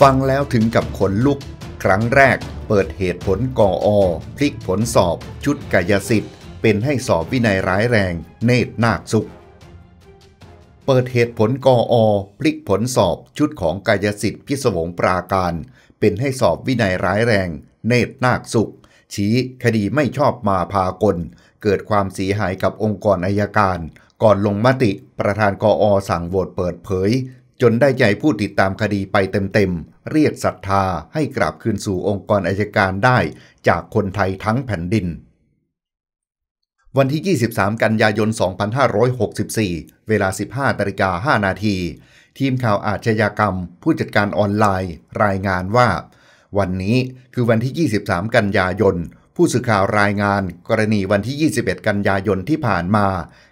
ฟังแล้วถึงกับขนลุก ครั้งแรก เปิดเหตุผลก่ออพลิกผลสอบชุดกายสิทธิ์เป็นให้สอบวินัยร้ายแรง เนตรนาคสุข เปิดเหตุผลกออ พลิกผลสอบชุดของกายสิทธิ์พิศวงปราการ เป็นให้สอบวินัยร้ายแรง เนตรนาคสุขชี้คดีไม่ชอบมาพากล เกิดความเสียหายกับองค์กรอายการก่อนลงมติประธานกออสั่งโหวตเปิดเผยจนได้ใจผู้ติดตามคดีไปเต็มๆเรียกศรัทธาให้กลับคืนสู่องค์กรอายการได้จากคนไทยทั้งแผ่นดิน วันที่ 23 กันยายน 2564 เวลา 15นาฬิกา5นาที ทีมข่าวอาชญากรรม ผู้จัดการออนไลน์ รายงานว่า วันนี้คือวันที่ 23 กันยายน ผู้สื่อข่าวรายงานกรณีวันที่ 21 กันยายนที่ผ่านมา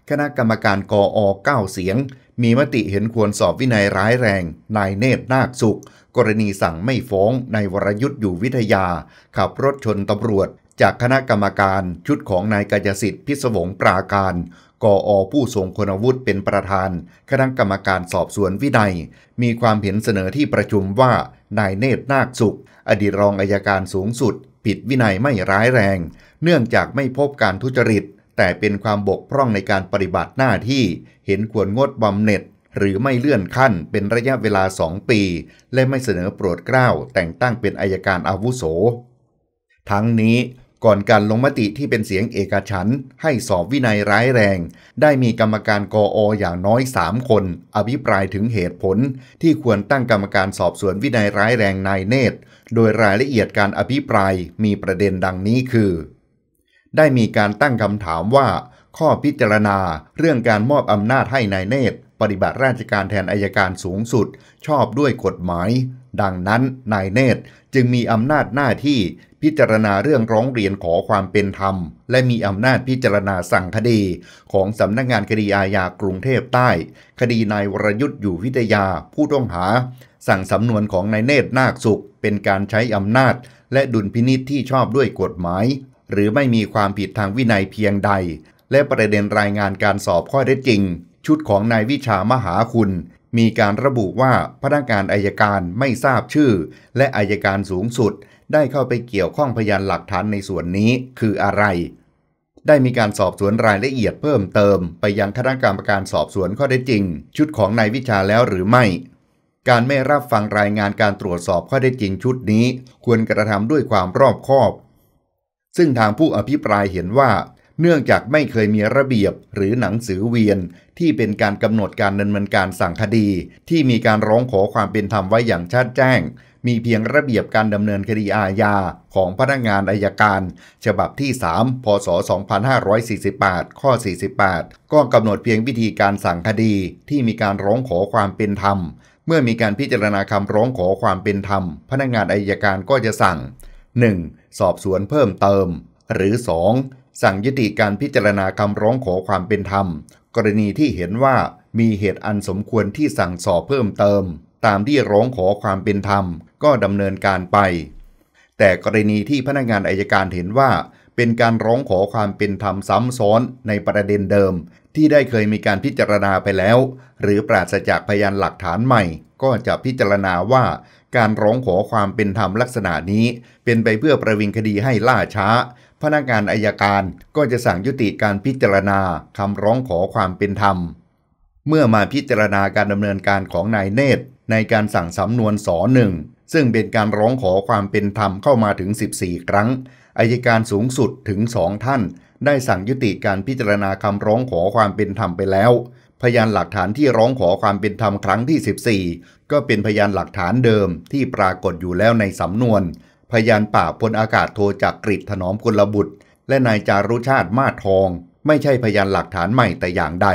คณะกรรมการกอ 9 เสียงมีมติเห็นควรสอบวินัยร้ายแรง นายเนตรนาคสุข กรณีสั่งไม่ฟ้องนายวรยุทธ์อยู่วิทยา ขับรถชนตำรวจ จากคณะกรรมการชุดของนายกายสิทธิ์พิศวงปราการ กออผู้ทรงคุณวุฒิเป็นประธาน คณะกรรมการสอบสวนวินัย มีความเห็นเสนอที่ประชุมว่า นายเนตรนาคสุข อดีตรองอายการสูงสุด ผิดวินัยไม่ร้ายแรง เนื่องจากไม่พบการทุจริตแต่เป็นความบกพร่องในการปฏิบัติหน้าที่ เห็นควรงดบำเหน็จ หรือไม่เลื่อนขั้นเป็นระยะเวลาสองปี และไม่เสนอโปรดเกล้าแต่งตั้งเป็นอายการอาวุโส ทั้งนี้ก่อนการลงมติที่เป็นเสียงเอกฉันให้สอบวินัยร้ายแรง ได้มีกรรมการกอออย่างน้อย 3 คน อภิปรายถึงเหตุผล ที่ควรตั้งกรรมการสอบสวนวินัยร้ายแรงนายเนตรโดยรายละเอียดการอภิปรายมีประเด็นดังนี้คือได้มีการตั้งคำถามว่า ข้อพิจารณา เรื่องการมอบอำนาจให้นายเนตร ปฏิบัติราชการแทนอายการสูงสุด ชอบด้วยกฎหมาย ดังนั้นนายเนตรจึงมีอำนาจหน้าที่พิจารณาเรื่องร้องเรียนขอความเป็นธรรม และมีอำนาจพิจารณาสั่งคดี ของสำนักงานคดีอาญากรุงเทพใต้ คดีนายวรยุทธ์อยู่วิทยาผู้ต้องหา สั่งสำนวนของนายเนตรนาคสุข เป็นการใช้อำนาจ และดุลพินิษที่ชอบด้วยกฎหมายหรือไม่มีความผิดทางวินัยเพียงใด และประเด็นรายงานการสอบข้อเท็จจริง ชุดของนายวิชามหาคุณ มีการระบุว่าพนักงานอายการไม่ทราบชื่อ และอายการสูงสุด ได้เข้าไปเกี่ยวข้องพยานหลักฐานในส่วนนี้คืออะไร ได้มีการสอบสวนรายละเอียดเพิ่มเติม ไปยังคณะกรรมการสอบสวนข้อเท็จจริง ชุดของนายวิชาแล้วหรือไม่ การไม่รับฟังรายงานการตรวจสอบข้อเท็จจริงชุดนี้ควรกระทำด้วยความรอบคอบซึ่งทางผู้อภิปรายเห็นว่า เนื่องจากไม่เคยมีระเบียบหรือหนังสือเวียนที่เป็นการกำหนดการดำเนินการสั่งคดี ที่มีการร้องขอความเป็นธรรมไว้อย่างชัดแจ้ง มีเพียงระเบียบการดำเนินคดีอาญาของพนักงานอายการ ฉบับที่ 3พศ 2548 ข้อ 48 ก็กำหนดเพียงวิธีการสั่งคดี ที่มีการร้องขอความเป็นธรรม เมื่อมีการพิจารณาคำร้องขอความเป็นธรรม พนักงานอายการก็จะสั่ง 1. สอบสวนเพิ่มเติม หรือ 2. สั่งยุติการพิจารณาคำร้องขอความเป็นธรรม กรณีที่เห็นว่ามีเหตุอันสมควรที่สั่งสอบเพิ่มเติม ตามที่ร้องขอความเป็นธรรมก็ดำเนินการไป แต่กรณีที่พนักงานอายการเห็นว่า เป็นการร้องขอความเป็นธรรมซ้ำซ้อนในประเด็นเดิม ที่ได้เคยมีการพิจารณาไปแล้ว หรือปราศจากพยานหลักฐานใหม่ ก็จะพิจารณาว่าการร้องขอความเป็นธรรมลักษณะนี้เป็นไปเพื่อประวิงคดีให้ล่าช้า พนักงานอายการก็จะสั่งยุติการพิจารณาคำร้องขอความเป็นธรรมเมื่อมาพิจารณาการดำเนินการของนายเนตรในการสั่งสำนวนสหนึ่งซึ่งเป็นการร้องขอความเป็นธรรมเข้ามาถึง 14 ครั้งอายการสูงสุดถึงสองท่านได้สั่งยุติการพิจารณาคำร้องขอความเป็นธรรมไปแล้วพยานหลักฐานที่ร้องขอความเป็นธรรมครั้งที่ 14 ก็เป็นพยานหลักฐานเดิมที่ปรากฏอยู่แล้วในสำนวน พยานป่าพลอากาศโทจากกริถนอมกุลบุตร และนายจารุชาติมาทอง ไม่ใช่พยานหลักฐานใหม่แต่อย่างใด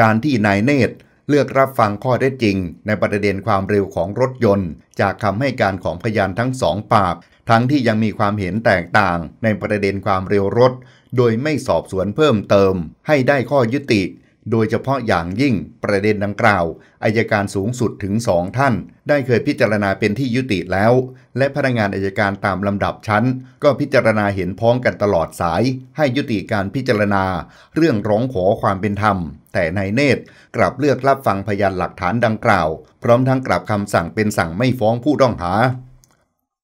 การที่นายเนตรเลือกรับฟังข้อเท็จจริง ในประเด็นความเร็วของรถยนต์จากคำให้การของพยานทั้งสองปาก ทั้งที่ยังมีความเห็นแตกต่าง ในประเด็นความเร็วรถ โดยไม่สอบสวนเพิ่มเติม ให้ได้ข้อยุติโดยเฉพาะอย่างยิ่งประเด็นดังกล่าวอายการสูงสุดถึงสองท่านได้เคยพิจารณาเป็นที่ยุติแล้ว และพนักงานอายการตามลำดับชั้น ก็พิจารณาเห็นพ้องกันตลอดสาย ให้ยุติการพิจารณา เรื่องร้องขอความเป็นธรรม แต่นายเนตรกลับเลือกรับฟังพยานหลักฐานดังกล่าว พร้อมทั้งกลับคำสั่งเป็นสั่งไม่ฟ้องผู้ต้องหา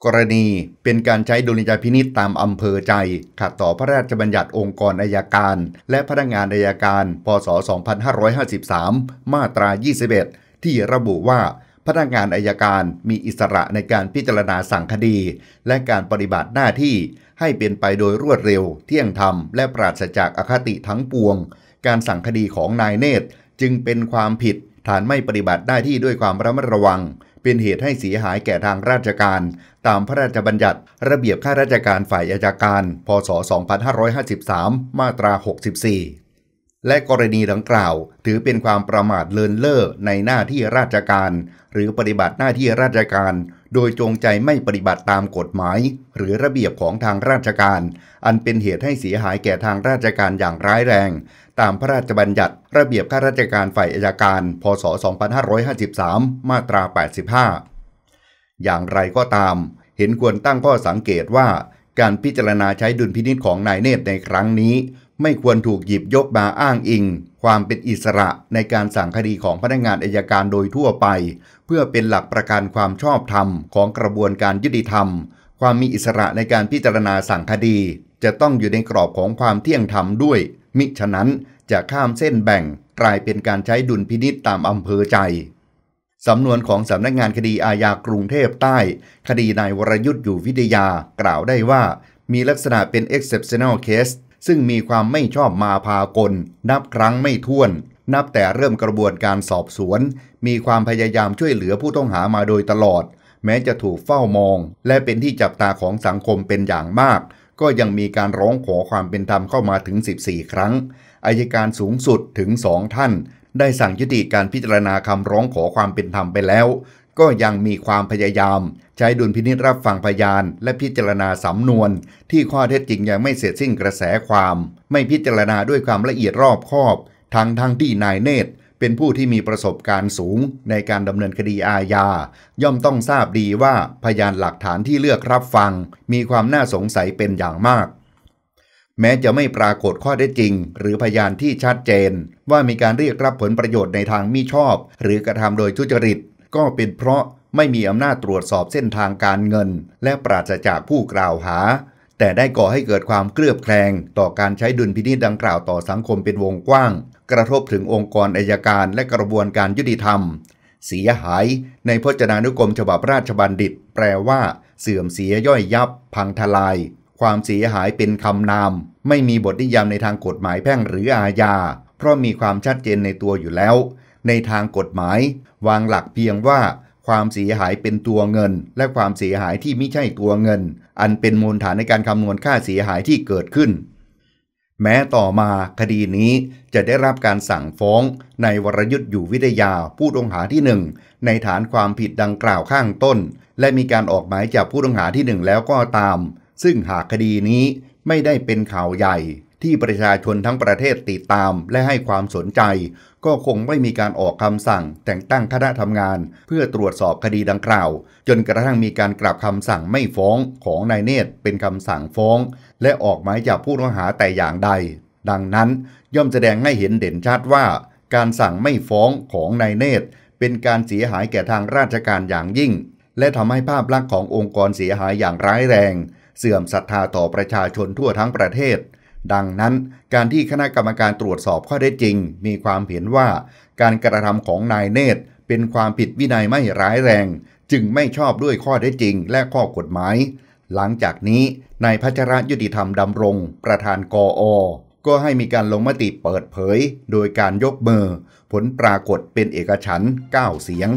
กรณีเป็นการใช้ดุลยพินิษตามอำเภอใจ ขัดต่อพระราชบัญญัติองค์กรอายการ และพนักงานอายการ พศ 2553 มาตรา 21 ที่ระบุว่า พนักงานอายการมีอิสระในการพิจารณาสั่งคดี และการปฏิบัติหน้าที่ ให้เป็นไปโดยรวดเร็ว เที่ยงธรรม และปราศจากอคติทั้งปวง การสั่งคดีของนายเนตรจึงเป็นความผิดฐานไม่ปฏิบัติหน้าที่ด้วยความระมัดระวัง เป็นเหตุให้เสียหายแก่ทางราชการ ตามพระราชบัญญัติระเบียบข้าราชการฝ่ายอาชาการพศ2553 มาตรา 64 และกรณีดังกล่าว ถือเป็นความประมาทเลินเล่อในหน้าที่ราชการ หรือปฏิบัติหน้าที่ราชการ โดยจงใจไม่ปฏิบัติตามกฎหมาย หรือระเบียบของทางราชการ อันเป็นเหตุให้เสียหายแก่ทางราชการอย่างร้ายแรงตามพระราชบัญญัติระเบียบข้าราชการฝ่ายอายการ พศ 2553 มาตรา 85 อย่างไรก็ตาม เห็นควรตั้งข้อสังเกตว่า การพิจารณาใช้ดุลพินิษของนายเนตรในครั้งนี้ ไม่ควรถูกหยิบยกมาอ้างอิง ความเป็นอิสระในการสั่งคดีของพนักงานอายการโดยทั่วไป เพื่อเป็นหลักประกันความชอบธรรมของกระบวนการยุติธรรม ความมีอิสระในการพิจารณาสั่งคดี จะต้องอยู่ในกรอบของความเที่ยงธรรมด้วยมิฉะนั้นจะข้ามเส้นแบ่งกลายเป็นการใช้ดุลพินิษตามอำเภอใจ สำนวนของสำนักงานคดีอาญากรุงเทพใต้ คดีนายวรยุทธ์อยู่วิทยา กล่าวได้ว่ามีลักษณะเป็น exceptional case ซึ่งมีความไม่ชอบมาพากล นับครั้งไม่ถ้วน นับแต่เริ่มกระบวนการสอบสวน มีความพยายามช่วยเหลือผู้ต้องหามาโดยตลอด แม้จะถูกเฝ้ามอง และเป็นที่จับตาของสังคมเป็นอย่างมากก็ยังมีการร้องขอความเป็นธรรมเข้ามาถึง 14 ครั้งอายการสูงสุดถึง 2 ท่าน ได้สั่งยุติการพิจารณาคำร้องขอความเป็นธรรมไปแล้ว ก็ยังมีความพยายาม ใช้ดุลพินิษรับฟังพยาน และพิจารณาสำนวน ที่ข้อเท็จจริงยังไม่เสร็จสิ้นกระแสความ ไม่พิจารณาด้วยความละเอียดรอบคอบ ทั้งทั้งที่นายเนตรเป็นผู้ที่มีประสบการณ์สูงในการดำเนินคดีอาญา ย่อมต้องทราบดีว่าพยานหลักฐานที่เลือกรับฟัง มีความน่าสงสัยเป็นอย่างมาก แม้จะไม่ปรากฏข้อได้จริง หรือพยานที่ชัดเจน ว่ามีการเรียกรับผลประโยชน์ในทางมิชอบ หรือกระทำโดยทุจริต ก็เป็นเพราะไม่มีอำนาจตรวจสอบเส้นทางการเงิน และปราศจากผู้กล่าวหา แต่ได้ก่อให้เกิดความเคลือบแคลงต่อการใช้ดุลพินิจดังกล่าวต่อสังคมเป็นวงกว้างกระทบถึงองค์กรอายการและกระบวนการยุติธรรมเสียหายในพจนานุกรมฉบับราชบัณฑิตแปลว่า เสื่อมเสียย่อยยับ พังทลาย ความเสียหายเป็นคำนาม ไม่มีบทนิยามในทางกฎหมายแพ่งหรืออาญาเพราะมีความชัดเจนในตัวอยู่แล้ว ในทางกฎหมาย วางหลักเพียงว่า ความเสียหายเป็นตัวเงิน และความเสียหายที่ไม่ใช่ตัวเงิน อันเป็นมูลฐานในการคำนวณค่าเสียหายที่เกิดขึ้นแม้ต่อมาคดีนี้จะได้รับการสั่งฟ้อง ในวรยุทธ์อยู่วิทยา ผู้ต้องหาที่หนึ่งในฐานความผิดดังกล่าวข้างต้น และมีการออกหมายจับผู้ต้องหาที่หนึ่งแล้วก็ตาม ซึ่งหากคดีนี้ไม่ได้เป็นข่าวใหญ่ที่ประชาชนทั้งประเทศติดตามและให้ความสนใจ ก็คงไม่มีการออกคำสั่งแต่งตั้งคณะทำงาน เพื่อตรวจสอบคดีดังกล่าว จนกระทั่งมีการกลับคำสั่งไม่ฟ้องของนายเนตรเป็นคำสั่งฟ้อง และออกหมายจับผู้ต้องหาแต่อย่างใด ดังนั้นย่อมแสดงให้เห็นเด่นชัดว่า การสั่งไม่ฟ้องของนายเนตรเป็นการเสียหายแก่ทางราชการอย่างยิ่ง และทำให้ภาพลักษณ์ขององค์กรเสียหายอย่างร้ายแรง เสื่อมศรัทธาต่อประชาชนทั่วทั้งประเทศดังนั้นการที่คณะกรรมการตรวจสอบข้อเท็จจริง มีความเห็นว่าการกระทำของนายเนตรเป็นความผิดวินัยไม่ร้ายแรง จึงไม่ชอบด้วยข้อเท็จจริงและข้อกฎหมายหลังจากนี้นายพัชรยุติธรรมดำรงประธานกออก็ให้มีการลงมติเปิดเผย โดยการยกมือผลปรากฏเป็นเอกฉันท์9เสียง